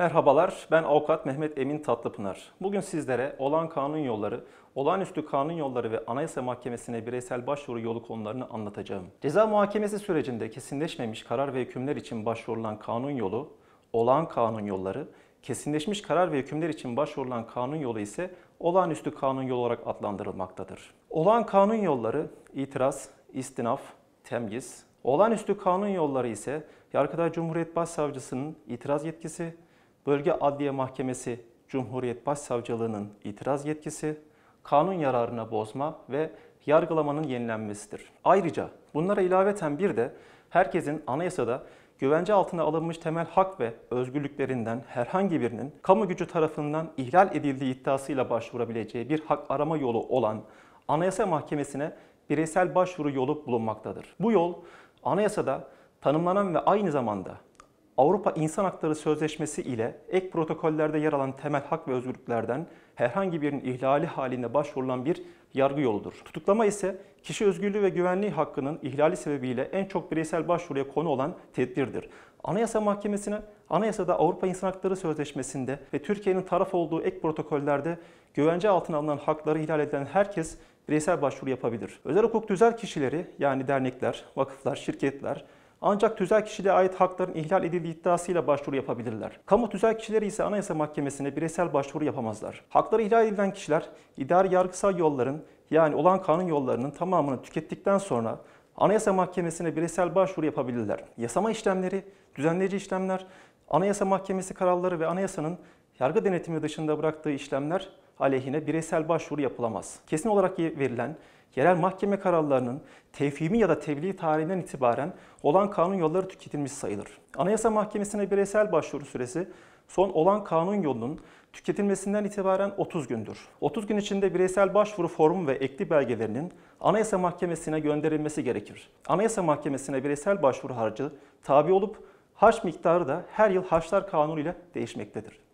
Merhabalar, ben avukat Mehmet Emin Tatlıpınar. Bugün sizlere olan kanun yolları, olağanüstü kanun yolları ve Anayasa Mahkemesi'ne bireysel başvuru yolu konularını anlatacağım. Ceza muhakemesi sürecinde kesinleşmemiş karar ve hükümler için başvurulan kanun yolu, olağan kanun yolları, kesinleşmiş karar ve hükümler için başvurulan kanun yolu ise olağanüstü kanun yolu olarak adlandırılmaktadır. Olağan kanun yolları itiraz, istinaf, temyiz, olağanüstü kanun yolları ise Yargıtay Cumhuriyet Başsavcısının itiraz yetkisi, Bölge Adliye Mahkemesi Cumhuriyet Başsavcılığının itiraz yetkisi, kanun yararına bozma ve yargılamanın yenilenmesidir. Ayrıca bunlara ilaveten bir de herkesin anayasada güvence altına alınmış temel hak ve özgürlüklerinden herhangi birinin kamu gücü tarafından ihlal edildiği iddiasıyla başvurabileceği bir hak arama yolu olan Anayasa Mahkemesi'ne bireysel başvuru yolu bulunmaktadır. Bu yol anayasada tanımlanan ve aynı zamanda Avrupa İnsan Hakları Sözleşmesi ile ek protokollerde yer alan temel hak ve özgürlüklerden herhangi birinin ihlali halinde başvurulan bir yargı yoludur. Tutuklama ise kişi özgürlüğü ve güvenliği hakkının ihlali sebebiyle en çok bireysel başvuruya konu olan tedbirdir. Anayasa Mahkemesi'ne Anayasada Avrupa İnsan Hakları Sözleşmesi'nde ve Türkiye'nin taraf olduğu ek protokollerde güvence altına alınan hakları ihlal eden herkes bireysel başvuru yapabilir. Özel hukuk tüzel kişileri yani dernekler, vakıflar, şirketler, ancak tüzel kişiliğe ait hakların ihlal edildiği iddiasıyla başvuru yapabilirler. Kamu tüzel kişileri ise Anayasa Mahkemesi'ne bireysel başvuru yapamazlar. Hakları ihlal edilen kişiler idari yargısal yolların yani olan kanun yollarının tamamını tükettikten sonra Anayasa Mahkemesi'ne bireysel başvuru yapabilirler. Yasama işlemleri, düzenleyici işlemler, Anayasa Mahkemesi kararları ve anayasanın yargı denetimi dışında bıraktığı işlemler aleyhine bireysel başvuru yapılamaz. Kesin olarak verilen yerel mahkeme kararlarının tevhimi ya da tebliğ tarihinden itibaren olan kanun yolları tüketilmiş sayılır. Anayasa Mahkemesi'ne bireysel başvuru süresi son olan kanun yolunun tüketilmesinden itibaren 30 gündür. 30 gün içinde bireysel başvuru formu ve ekli belgelerinin Anayasa Mahkemesi'ne gönderilmesi gerekir. Anayasa Mahkemesi'ne bireysel başvuru harcı tabi olup harç miktarı da her yıl harçlar kanunu ile değişmektedir.